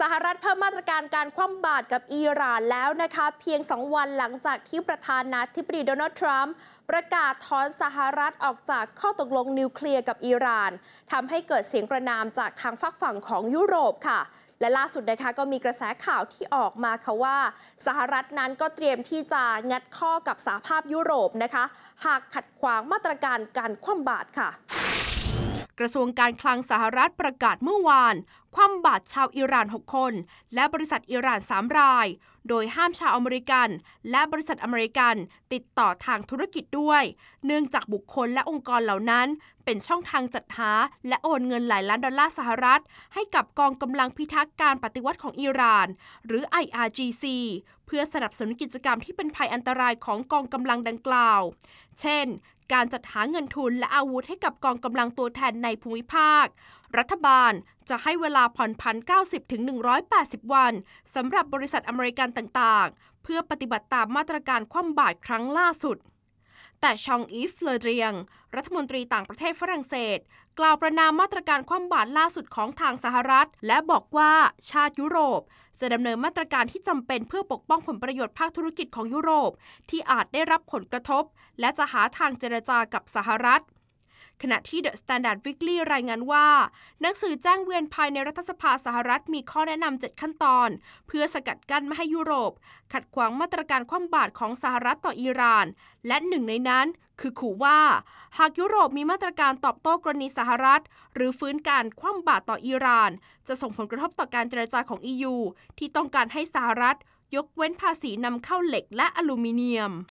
สหรัฐเพิ่มมาตรการการคว่ำบาตรกับอิหร่านแล้วนะคะ เพียง 2 วันหลังจากที่ประธานาธิบดีโดนัลด์ทรัมป์ประกาศถอนสหรัฐออกจากข้อตกลงนิวเคลียร์ กับอิหร่าน ทำให้เกิดเสียงประนามจากทางฝักฝั่งของยุโรปค่ะ และล่าสุดนะคะก็มีกระแสข่าวที่ออกมาค่ะว่า สหรัฐนั้นก็เตรียมที่จะงัดข้อกับสหภาพยุโรปนะคะ หากขัดขวางมาตรการการคว่ำบาตรค่ะกระทรวงการคลังสหรัฐประกาศเมื่อวาน ความบาดชาวอิหร่าน 6 คนและบริษัทอิหร่าน 3 รายโดยห้ามชาวอเมริกันและบริษัทอเมริกัน ติดต่อทางธุรกิจด้วย เนื่องจากบุคคลและองค์กรเหล่านั้น เป็นช่องทางจัดหา และโอนเงินหลายล้านดอลลาร์สหรัฐ ให้กับกองกำลังพิทักษ์การปฏิวัติของอิหร่าน หรือ IRGC เพื่อสนับสนุนกิจกรรมที่เป็นภัยอันตรายของกองกำลังดังกล่าว เช่น การจัดหาเงินทุนและอาวุธให้กับกองกำลังตัวแทนในภูมิภาครัฐบาลจะให้เวลาผ่อนพัน90 ถึง 180 วัน สำหรับบริษัทอเมริกันต่างๆ เพื่อปฏิบัติตามมาตรการคว่ำบาตรครั้งล่าสุด แต่ชอง อีฟ เลเดรียง รัฐมนตรีต่างประเทศฝรั่งเศส กล่าวประนามมาตรการคว่ำบาตรล่าสุดของทางสหรัฐ และบอกว่าชาติยุโรปจะดำเนินมาตรการที่จำเป็นเพื่อปกป้องผลประโยชน์ภาคธุรกิจของยุโรปที่อาจได้รับผลกระทบ และจะหาทางเจรจากับสหรัฐขณะที่ The Standard Weekly รายงานว่าหนังสือแจ้งเวียนภายในรัฐสภาสหรัฐมีข้อแนะนำ7ขั้นตอน เพื่อสกัดกั้นไม่ให้ยุโรป ขัดขวางมาตรการคว่ำบาตรของสหรัฐต่ออิหร่าน และหนึ่งในนั้นคือขู่ว่า หากยุโรปมีมาตรการตอบโต้กรณีสหรัฐ หรือฟื้นการคว่ำบาตรต่ออิหร่าน จะส่งผลกระทบต่อการเจรจาของ EU ที่ต้องการให้สหรัฐ ยกเว้นภาษีนำเข้าเหล็กและอลูมิเนียม